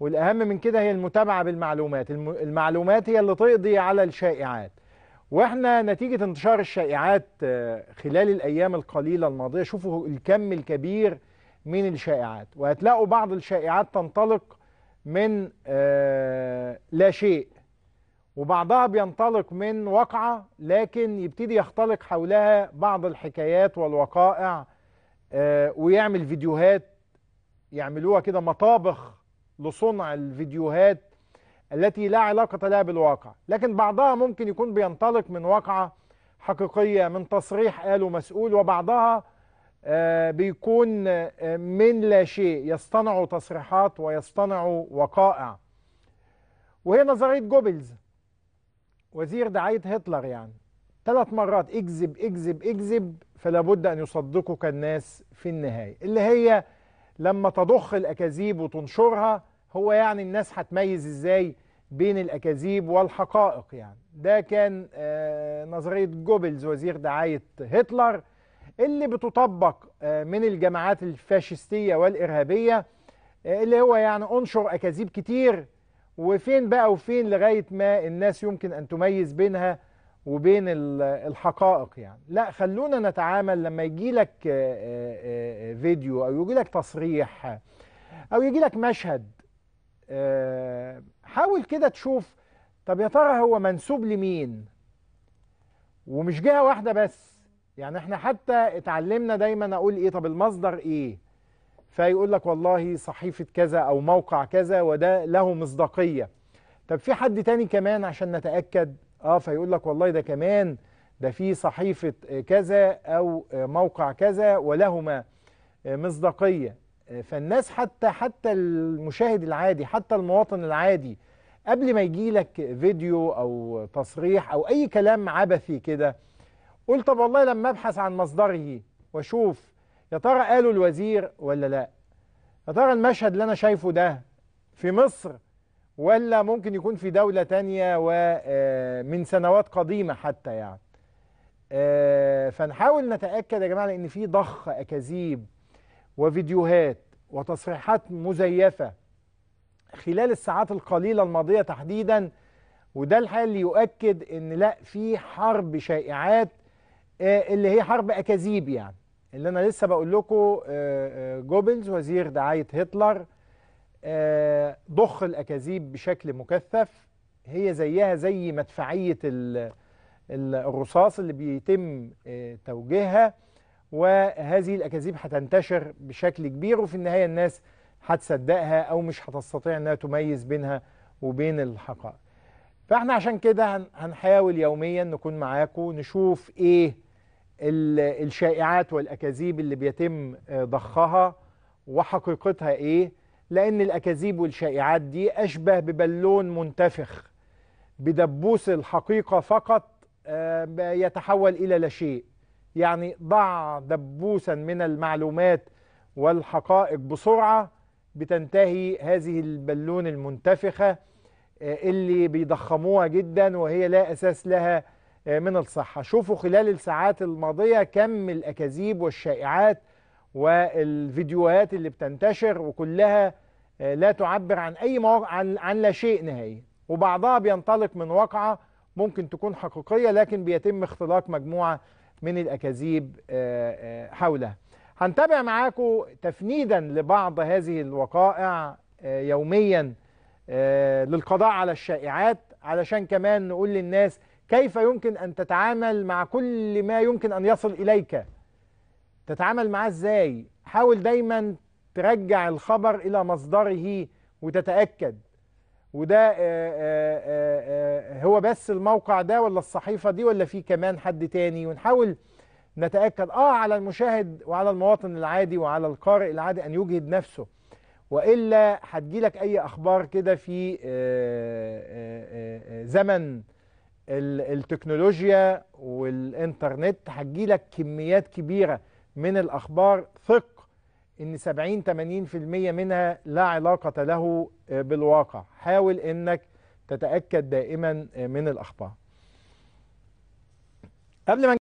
والأهم من كده هي المتابعة بالمعلومات المعلومات هي اللي تقضي على الشائعات واحنا نتيجة انتشار الشائعات آه، خلال الأيام القليلة الماضية شوفوا الكم الكبير من الشائعات وهتلاقوا بعض الشائعات تنطلق من آه، لا شيء وبعضها بينطلق من وقعة لكن يبتدي يختلق حولها بعض الحكايات والوقائع آه، ويعمل فيديوهات يعملوها كده مطابخ لصنع الفيديوهات التي لا علاقة لها بالواقع لكن بعضها ممكن يكون بينطلق من واقعة حقيقية من تصريح قاله مسؤول وبعضها آه، بيكون آه، من لا شيء يصطنع تصريحات ويصطنع وقائع وهي نظرية جوبلز وزير دعاية هتلر يعني ثلاث مرات اكذب اكذب اكذب فلا بد ان يصدقك الناس في النهايه اللي هي لما تضخ الاكاذيب وتنشرها هو يعني الناس هتميز ازاي بين الاكاذيب والحقائق يعني ده كان آه، نظريه جوبلز وزير دعايه هتلر اللي بتطبق آه، من الجماعات الفاشستيه والارهابيه آه، اللي هو يعني انشر اكاذيب كتير وفين بقى وفين لغايه ما الناس يمكن ان تميز بينها وبين الحقائق يعني لا خلونا نتعامل لما يجي لك فيديو او يجي لك تصريح او يجي لك مشهد آه، حاول كده تشوف طب يا ترى هو منسوب لمين ومش جهه واحده بس يعني احنا حتى اتعلمنا دايما اقول ايه طب المصدر ايه فيقول لك والله صحيفه كذا او موقع كذا وده له مصداقيه طب في حد تاني كمان عشان نتاكد اه فيقول لك والله ده كمان ده في صحيفه كذا او موقع كذا ولهما مصداقيه فالناس حتى حتى المشاهد العادي حتى المواطن العادي قبل ما يجي لك فيديو او تصريح او اي كلام عبثي كده قول طب والله لما ابحث عن مصدره واشوف يا ترى قالوا الوزير ولا لا يا ترى المشهد اللي انا شايفه ده في مصر ولا ممكن يكون في دولة تانية ومن آه، سنوات قديمة حتى يعني آه، فنحاول نتأكد يا جماعة لأن في ضخ أكاذيب وفيديوهات وتصريحات مزيفة خلال الساعات القليلة الماضية تحديدا وده الحال اللي يؤكد ان لا في حرب شائعات آه، اللي هي حرب اكاذيب يعني اللي انا لسه بقول لكم آه، آه، جوبلز وزير دعاية هتلر ضخ الاكاذيب بشكل مكثف هي زيها زي مدفعية الرصاص اللي بيتم توجيهها وهذه الأكاذيب هتنتشر بشكل كبير وفي النهاية الناس هتصدقها أو مش هتستطيع أنها تميز بينها وبين الحقائق فاحنا عشان كده هنحاول يوميا نكون معاكم نشوف ايه الشائعات والاكاذيب اللي بيتم آه، ضخها وحقيقتها ايه لان الاكاذيب والشائعات دي اشبه ببالون منتفخ بدبوس الحقيقه فقط آه، يتحول الى لا شيء يعني ضع دبوسا من المعلومات والحقائق بسرعة بتنتهي هذه البالون المنتفخة آه، اللي بيضخموها جدا وهي لا أساس لها آه، من الصحة شوفوا خلال الساعات الماضية كم الأكاذيب والشائعات والفيديوهات اللي بتنتشر وكلها آه، لا تعبر عن أي مواقع عن... عن لا شيء نهائي وبعضها بينطلق من واقعة ممكن تكون حقيقية لكن بيتم اختلاق مجموعة من الأكاذيب آه، آه، حوله هنتابع معاكم تفنيدا لبعض هذه الوقائع آه، يوميا للقضاء على الشائعات علشان كمان نقول للناس كيف يمكن أن تتعامل مع كل ما يمكن أن يصل إليك تتعامل معاه إزاي حاول دايما ترجع الخبر إلى مصدره وتتأكد وده آه، آه، آه، هو بس الموقع ده ولا الصحيفة دي ولا في كمان حد تاني ونحاول نتأكد آه على المشاهد وعلى المواطن العادي وعلى القارئ العادي أن يجهد نفسه وإلا هتجيلك أي أخبار كده في زمن التكنولوجيا والإنترنت هتجيلك كميات كبيرة من الأخبار ثق ان 70 80% منها لا علاقة له آه، بالواقع حاول انك تتأكد دائما آه، من الاخبار قبل ما